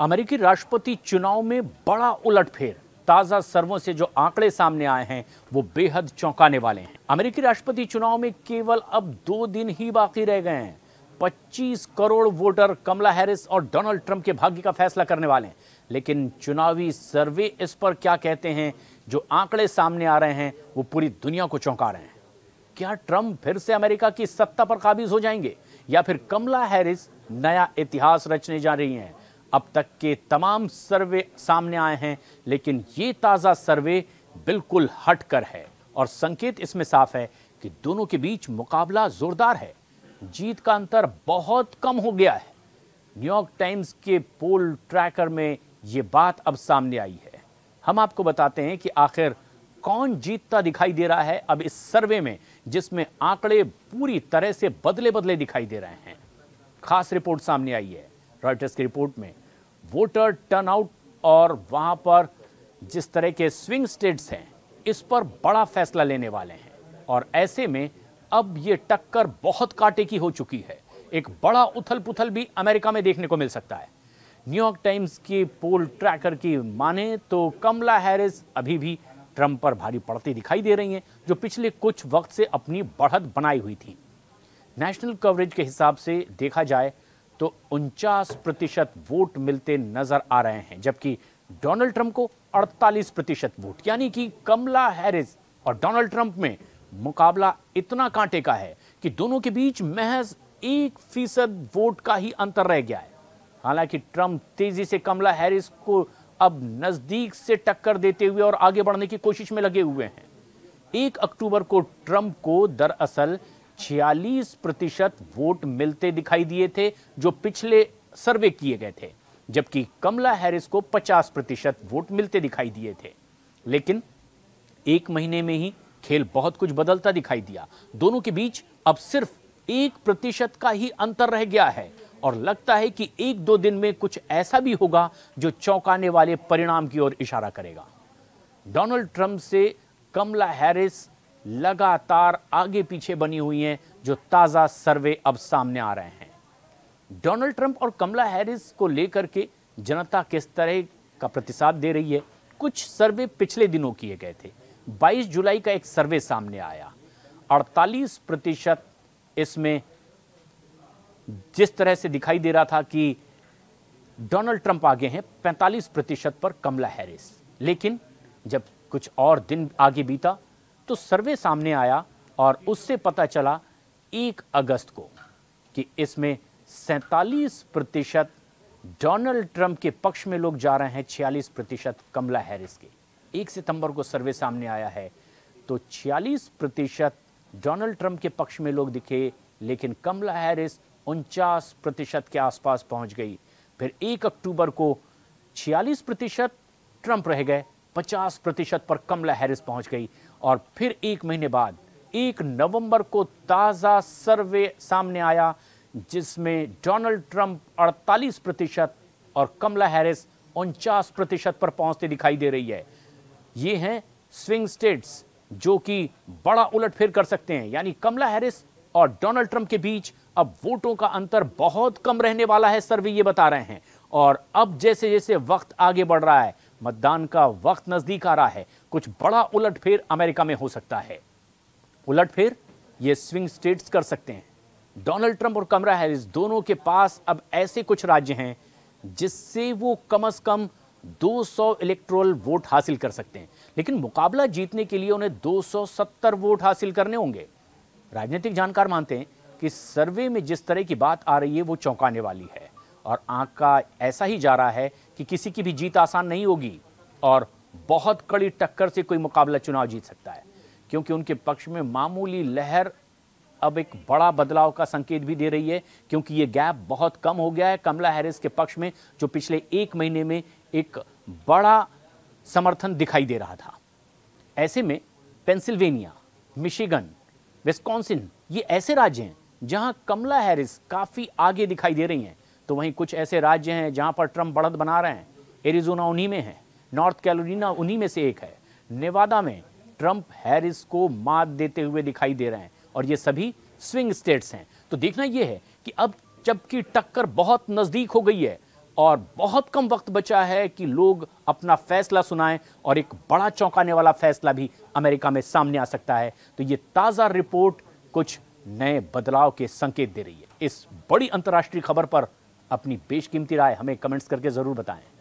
अमेरिकी राष्ट्रपति चुनाव में बड़ा उलटफेर ताज़ा सर्वों से जो आंकड़े सामने आए हैं वो बेहद चौंकाने वाले हैं अमेरिकी राष्ट्रपति चुनाव में केवल अब दो दिन ही बाकी रह गए हैं 25 करोड़ वोटर कमला हैरिस और डोनाल्ड ट्रंप के भाग्य का फैसला करने वाले हैं लेकिन चुनावी सर्वे इस पर क्या कहते हैं जो आंकड़े सामने आ रहे हैं वो पूरी दुनिया को चौंका रहे हैं क्या ट्रंप फिर से अमेरिका की सत्ता पर काबिज हो जाएंगे या फिर कमला हैरिस नया इतिहास रचने जा रही हैं अब तक के तमाम सर्वे सामने आए हैं लेकिन ये ताज़ा सर्वे बिल्कुल हटकर है और संकेत इसमें साफ है कि दोनों के बीच मुकाबला जोरदार है जीत का अंतर बहुत कम हो गया है न्यूयॉर्क टाइम्स के पोल ट्रैकर में ये बात अब सामने आई है हम आपको बताते हैं कि आखिर कौन जीतता दिखाई दे रहा है अब इस सर्वे में जिसमें आंकड़े पूरी तरह से बदले बदले दिखाई दे रहे हैं खास रिपोर्ट सामने आई है रॉयटर्स की रिपोर्ट में वोटर टर्नआउट और वहां पर जिस तरह के स्विंग स्टेट्स हैं इस पर बड़ा फैसला लेने वाले हैं और ऐसे में अब ये टक्कर बहुत काटे की हो चुकी है एक बड़ा उथल पुथल भी अमेरिका में देखने को मिल सकता है न्यूयॉर्क टाइम्स की पोल ट्रैकर की माने तो कमला हैरिस अभी भी ट्रंप पर भारी पड़ती दिखाई दे रही हैं जो पिछले कुछ वक्त से अपनी बढ़त बनाई हुई थी नेशनल कवरेज के हिसाब से देखा जाए तो उनचास प्रतिशत वोट मिलते नजर आ रहे हैं जबकि डोनाल्ड ट्रंप को 48 प्रतिशत वोट यानी कि कमला हैरिस और डोनाल्ड ट्रंप में मुकाबला इतना कांटे का है कि दोनों के बीच महज एक फीसद वोट का ही अंतर रह गया है हालांकि ट्रंप तेजी से कमला हैरिस को अब नज़दीक से टक्कर देते हुए और आगे बढ़ने की कोशिश में लगे हुए हैं एक अक्टूबर को ट्रंप को दरअसल छियालीस प्रतिशत वोट मिलते दिखाई दिए थे जो पिछले सर्वे किए गए थे जबकि कमला हैरिस को 50 प्रतिशत वोट मिलते दिखाई दिए थे लेकिन एक महीने में ही खेल बहुत कुछ बदलता दिखाई दिया दोनों के बीच अब सिर्फ एक प्रतिशत का ही अंतर रह गया है और लगता है कि एक दो दिन में कुछ ऐसा भी होगा जो चौंकाने वाले परिणाम की ओर इशारा करेगा डोनाल्ड ट्रंप से कमला हैरिस लगातार आगे पीछे बनी हुई हैं जो ताज़ा सर्वे अब सामने आ रहे हैं डोनाल्ड ट्रंप और कमला हैरिस को लेकर के जनता किस तरह का प्रतिसाद दे रही है कुछ सर्वे पिछले दिनों किए गए थे 22 जुलाई का एक सर्वे सामने आया 48 प्रतिशत इसमें जिस तरह से दिखाई दे रहा था कि डोनाल्ड ट्रंप आगे हैं 45 प्रतिशत पर कमला हैरिस लेकिन जब कुछ और दिन आगे बीता तो सर्वे सामने आया और उससे पता चला एक अगस्त को कि इसमें सैतालीस प्रतिशत डोनाल्ड ट्रंप के पक्ष में लोग जा रहे हैं छियालीस प्रतिशत कमला हैरिस के एक सितंबर को सर्वे सामने आया है तो छियालीस प्रतिशत डोनाल्ड ट्रंप के पक्ष में लोग दिखे लेकिन कमला हैरिस उनचास प्रतिशत के आसपास पहुंच गई फिर एक अक्टूबर को छियालीस प्रतिशत ट्रंप रह गए पचास प्रतिशत पर कमला हैरिस पहुंच गई और फिर एक महीने बाद एक नवंबर को ताज़ा सर्वे सामने आया जिसमें डोनाल्ड ट्रंप 48 प्रतिशत और कमला हैरिस उनचास प्रतिशत पर पहुंचते दिखाई दे रही है ये हैं स्विंग स्टेट्स जो कि बड़ा उलटफेर कर सकते हैं यानी कमला हैरिस और डोनाल्ड ट्रंप के बीच अब वोटों का अंतर बहुत कम रहने वाला है सर्वे ये बता रहे हैं और अब जैसे जैसे वक्त आगे बढ़ रहा है मतदान का वक्त नजदीक आ रहा है कुछ बड़ा उलटफेर अमेरिका में हो सकता है उलटफेर ये स्विंग स्टेट्स कर सकते हैं डोनाल्ड ट्रंप और कमरा हैरिस दोनों के पास अब ऐसे कुछ राज्य हैं जिससे वो कम से कम 200 इलेक्ट्रोल वोट हासिल कर सकते हैं लेकिन मुकाबला जीतने के लिए उन्हें 270 वोट हासिल करने होंगे राजनीतिक जानकार मानते हैं कि सर्वे में जिस तरह की बात आ रही है वो चौंकाने वाली है और आंका ऐसा ही जा रहा है कि किसी की भी जीत आसान नहीं होगी और बहुत कड़ी टक्कर से कोई मुकाबला चुनाव जीत सकता है क्योंकि उनके पक्ष में मामूली लहर अब एक बड़ा बदलाव का संकेत भी दे रही है क्योंकि ये गैप बहुत कम हो गया है कमला हैरिस के पक्ष में जो पिछले एक महीने में एक बड़ा समर्थन दिखाई दे रहा था ऐसे में पेंसिल्वेनिया मिशिगन विस्कॉन्सिन ये ऐसे राज्य हैं जहां कमला हैरिस काफ़ी आगे दिखाई दे रही हैं तो वहीं कुछ ऐसे राज्य हैं जहाँ पर ट्रंप बढ़त बना रहे हैं एरिजोना उन्हीं में है नॉर्थ कैलोरिना उन्हीं में से एक है नेवादा में ट्रंप हैरिस को मात देते हुए दिखाई दे रहे हैं और ये सभी स्विंग स्टेट्स हैं तो देखना यह है कि अब जबकि टक्कर बहुत नज़दीक हो गई है और बहुत कम वक्त बचा है कि लोग अपना फैसला सुनाएं और एक बड़ा चौंकाने वाला फैसला भी अमेरिका में सामने आ सकता है तो ये ताज़ा रिपोर्ट कुछ नए बदलाव के संकेत दे रही है इस बड़ी अंतर्राष्ट्रीय खबर पर अपनी बेशकीमती राय हमें कमेंट्स करके ज़रूर बताएं